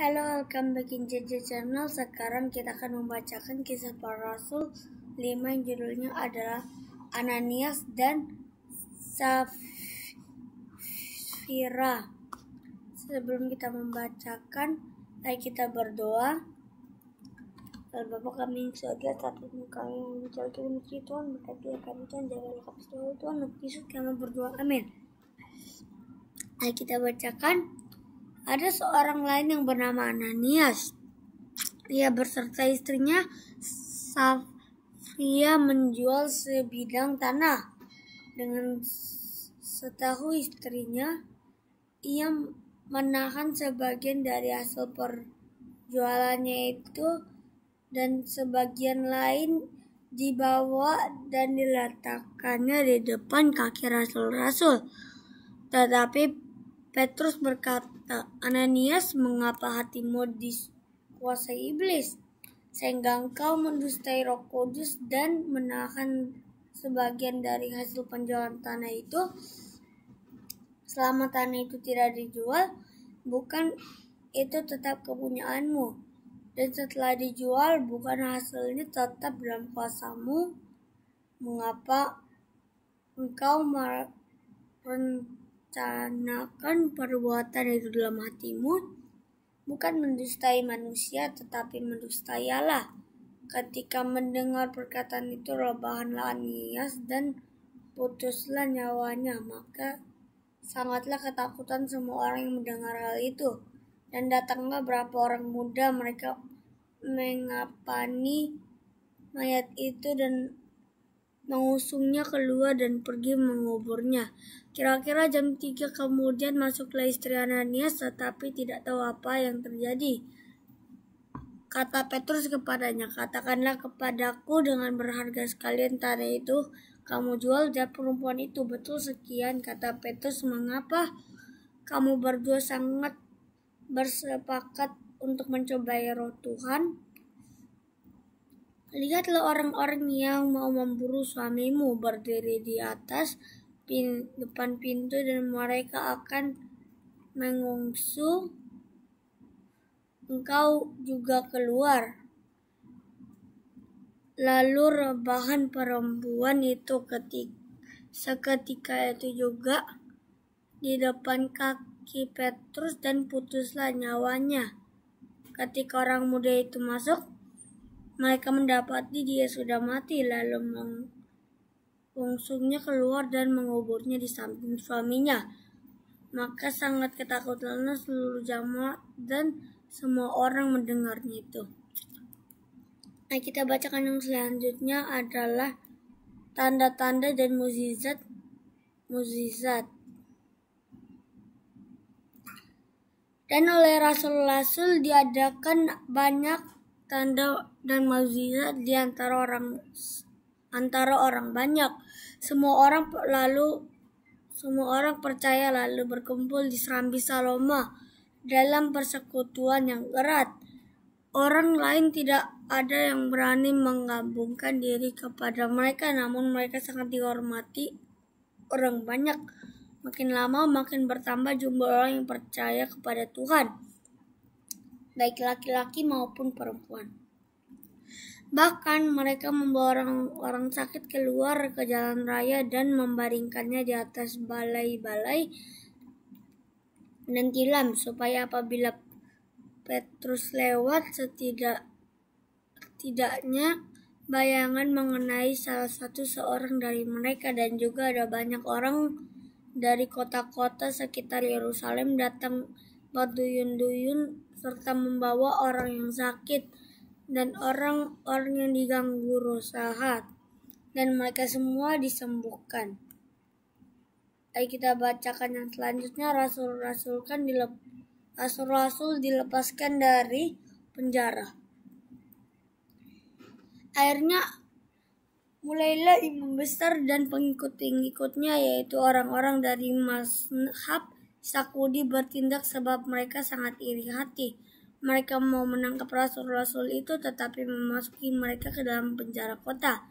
Halo, welcome back in JJ Channel. Sekarang kita akan membacakan kisah para rasul 5 yang judulnya adalah Ananias dan Safira. Sebelum kita membacakan, mari kita berdoa. Dan Bapak kami yang surga, satu kami mencari kami mencari Tuhan, berkatilah kami Tuhan, jangan lupa selalu Tuhan, untuk Yesus kami berdoa, amin. Mari kita bacakan ada seorang lain yang bernama Ananias. Ia berserta istrinya Safia menjual sebidang tanah. Dengan setahu istrinya, ia menahan sebagian dari hasil perjualannya itu dan sebagian lain dibawa dan diletakkannya di depan kaki rasul-rasul. Tetapi Petrus berkata, Ananias, mengapa hatimu dikuasai iblis? Sehingga engkau mendustai roh kudus dan menahan sebagian dari hasil penjualan tanah itu. Selama tanah itu tidak dijual, bukan itu tetap kepunyaanmu. Dan setelah dijual, bukan hasilnya tetap dalam kuasamu. Mengapa engkau merendahkan melaksanakan perbuatan itu dalam hatimu, bukan mendustai manusia, tetapi mendustai Allah. Ketika mendengar perkataan itu, rebahanlah nias dan putuslah nyawanya, maka sangatlah ketakutan semua orang yang mendengar hal itu. Dan datanglah berapa orang muda, mereka mengapani mayat itu dan mengusungnya keluar dan pergi menguburnya. Kira-kira jam 3 kemudian masuklah istri Ananias tetapi tidak tahu apa yang terjadi. Kata Petrus kepadanya, katakanlah kepadaku dengan berharga sekalian tanah itu, kamu jual dan perempuan itu betul sekian, kata Petrus, mengapa kamu berdua sangat bersepakat untuk mencobai roh Tuhan? Lihatlah orang-orang yang mau memburu suamimu berdiri di atas pin depan pintu dan mereka akan mengungsu. Engkau juga keluar. Lalu rebahan perempuan itu ketik seketika itu juga di depan kaki Petrus dan putuslah nyawanya. Ketika orang muda itu masuk, mereka mendapati dia sudah mati lalu mengungsungnya keluar dan menguburnya di samping suaminya. Maka sangat ketakutan seluruh jamaah dan semua orang mendengarnya itu. Nah, kita bacakan yang selanjutnya adalah tanda-tanda dan muzizat mukjizat. Dan oleh rasul-rasul diadakan banyak tanda dan mazizat di antara orang antara orang banyak. Semua orang lalu semua orang percaya lalu berkumpul di Serambi Saloma dalam persekutuan yang erat. Orang lain tidak ada yang berani menggabungkan diri kepada mereka, namun mereka sangat dihormati orang banyak. Makin lama makin bertambah jumlah orang yang percaya kepada Tuhan baik laki-laki maupun perempuan. Bahkan mereka membawa orang-orang sakit keluar ke jalan raya dan membaringkannya di atas balai-balai dan tilam supaya apabila Petrus lewat setidak tidaknya bayangan mengenai salah satu seorang dari mereka dan juga ada banyak orang dari kota-kota sekitar Yerusalem datang berduyun-duyun serta membawa orang yang sakit dan orang-orang yang diganggu roh sahat dan mereka semua disembuhkan. Ayo kita bacakan yang selanjutnya rasul-rasul kan dilep rasul-rasul dilepaskan dari penjara. Akhirnya mulailah imam besar dan pengikut-pengikutnya yaitu orang-orang dari Mas'hab Sakudi bertindak sebab mereka sangat iri hati. Mereka mau menangkap rasul-rasul itu tetapi memasuki mereka ke dalam penjara kota.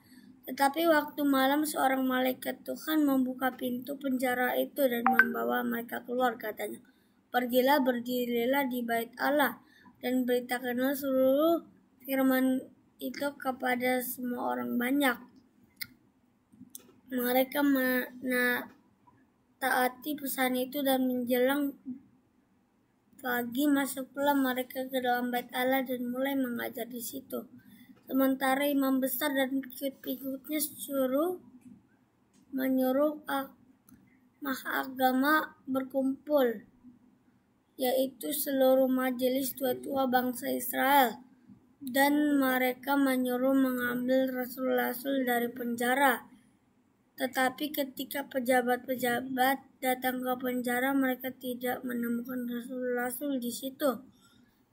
Tetapi waktu malam seorang malaikat Tuhan membuka pintu penjara itu dan membawa mereka keluar katanya. Pergilah berdirilah di bait Allah dan beritakanlah seluruh firman itu kepada semua orang banyak. Mereka taati pesan itu dan menjelang pagi masuklah mereka ke dalam bait Allah dan mulai mengajar di situ. Sementara imam besar dan pengikut-pengikutnya suruh menyuruh mah agama berkumpul, yaitu seluruh majelis tua-tua bangsa Israel, dan mereka menyuruh mengambil rasul-rasul dari penjara tetapi ketika pejabat-pejabat datang ke penjara, mereka tidak menemukan rasul-rasul di situ.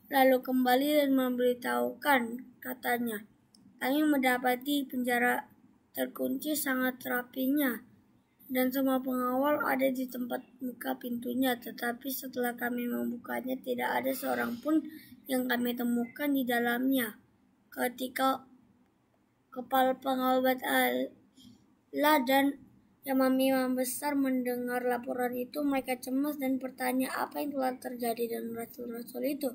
Lalu kembali dan memberitahukan, katanya, kami mendapati penjara terkunci sangat rapinya, dan semua pengawal ada di tempat muka pintunya. Tetapi setelah kami membukanya, tidak ada seorang pun yang kami temukan di dalamnya. Ketika kepala pengawal La dan Yamamima besar mendengar laporan itu, mereka cemas dan bertanya apa yang telah terjadi dengan rasul-rasul itu.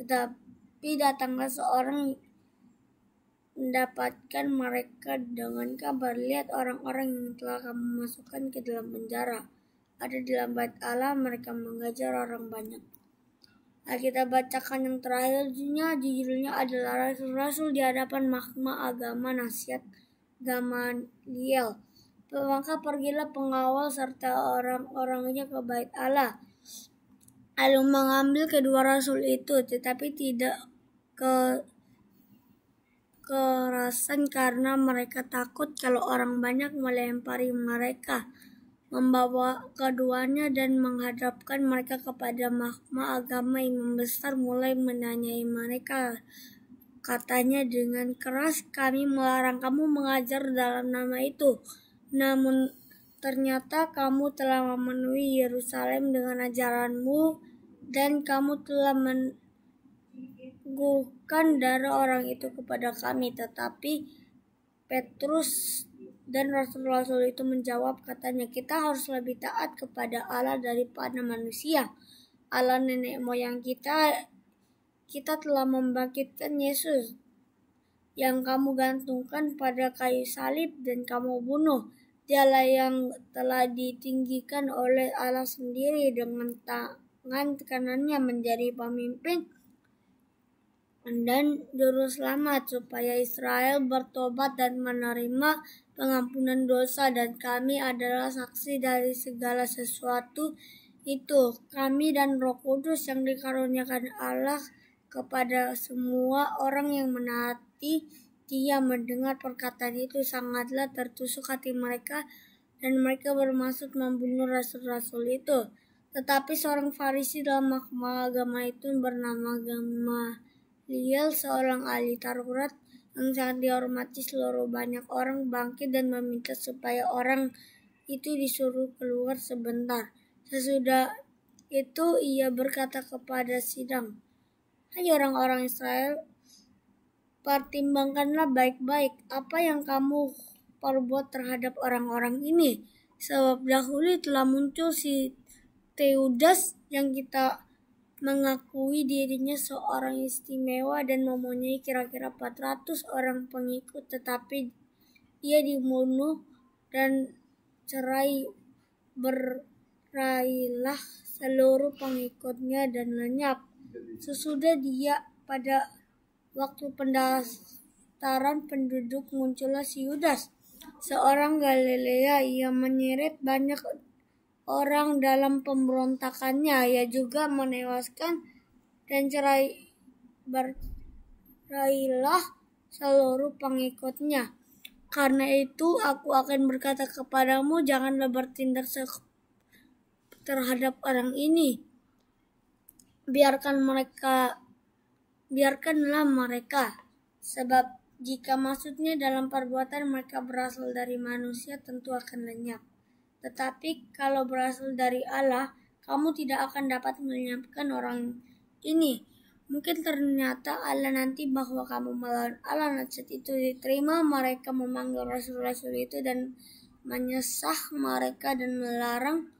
Tetapi datanglah seorang mendapatkan mereka dengan kabar lihat orang-orang yang telah kamu masukkan ke dalam penjara ada di lambat Allah mereka mengajar orang banyak nah, kita bacakan yang terakhirnya judulnya adalah rasul-rasul di hadapan mahkamah agama nasihat Gamaliel. Maka pergilah pengawal serta orang-orangnya ke bait Allah. Lalu mengambil kedua rasul itu, tetapi tidak ke kerasan karena mereka takut kalau orang banyak melempari mereka membawa keduanya dan menghadapkan mereka kepada mahkamah agama yang membesar mulai menanyai mereka Katanya dengan keras kami melarang kamu mengajar dalam nama itu. Namun ternyata kamu telah memenuhi Yerusalem dengan ajaranmu dan kamu telah mengukuhkan darah orang itu kepada kami. Tetapi Petrus dan rasul-rasul itu menjawab katanya kita harus lebih taat kepada Allah daripada manusia. Allah nenek moyang kita kita telah membangkitkan Yesus yang kamu gantungkan pada kayu salib dan kamu bunuh. Dialah yang telah ditinggikan oleh Allah sendiri dengan tangan kanannya menjadi pemimpin dan juru selamat supaya Israel bertobat dan menerima pengampunan dosa dan kami adalah saksi dari segala sesuatu itu kami dan Roh Kudus yang dikaruniakan Allah kepada semua orang yang menaati dia mendengar perkataan itu sangatlah tertusuk hati mereka dan mereka bermaksud membunuh rasul-rasul itu. Tetapi seorang Farisi dalam mahkamah agama itu bernama Gamaliel, seorang ahli tarurat yang sangat dihormati seluruh banyak orang bangkit dan meminta supaya orang itu disuruh keluar sebentar. Sesudah itu ia berkata kepada sidang, Hai orang-orang Israel, pertimbangkanlah baik-baik apa yang kamu perbuat terhadap orang-orang ini. Sebab dahulu telah muncul si Teudas yang kita mengakui dirinya seorang istimewa dan mempunyai kira-kira 400 orang pengikut tetapi ia dibunuh dan cerai berailah seluruh pengikutnya dan lenyap. Sesudah dia pada waktu pendaftaran penduduk muncullah si Yudas, seorang Galilea yang menyeret banyak orang dalam pemberontakannya. Ia juga menewaskan dan cerai berailah seluruh pengikutnya. Karena itu aku akan berkata kepadamu janganlah bertindak terhadap orang ini biarkan mereka biarkanlah mereka sebab jika maksudnya dalam perbuatan mereka berasal dari manusia tentu akan lenyap tetapi kalau berasal dari Allah kamu tidak akan dapat melenyapkan orang ini Mungkin ternyata Allah nanti bahwa kamu melawan Allah nasihat itu diterima mereka memanggil rasul-rasul itu dan menyesah mereka dan melarang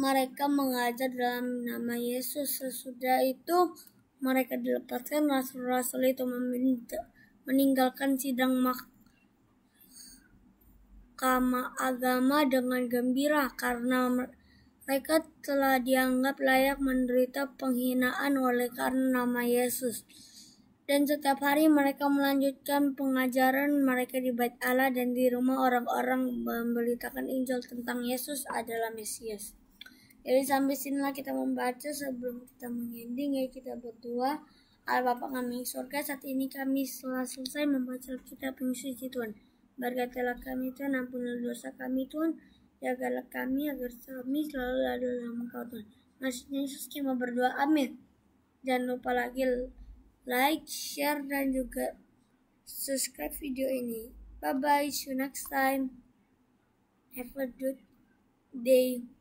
mereka mengajar dalam nama Yesus. Sesudah itu mereka dilepaskan rasul-rasul itu meninggalkan sidang mahkamah agama dengan gembira karena mereka telah dianggap layak menderita penghinaan oleh karena nama Yesus. Dan setiap hari mereka melanjutkan pengajaran mereka di bait Allah dan di rumah orang-orang memberitakan Injil tentang Yesus adalah Mesias. Jadi sampai sinilah kita membaca sebelum kita mengending ya kita berdua. Allah Bapa kami surga saat ini kami telah selesai membaca kitab yang suci Tuhan. Berkatilah kami Tuhan, ampunilah dosa kami Tuhan, jagalah kami agar kami selalu ada dalam Engkau Tuhan. Masih Yesus kita berdoa, amin. Jangan lupa lagi like, share, dan juga subscribe video ini. Bye-bye, see you next time. Have a good day.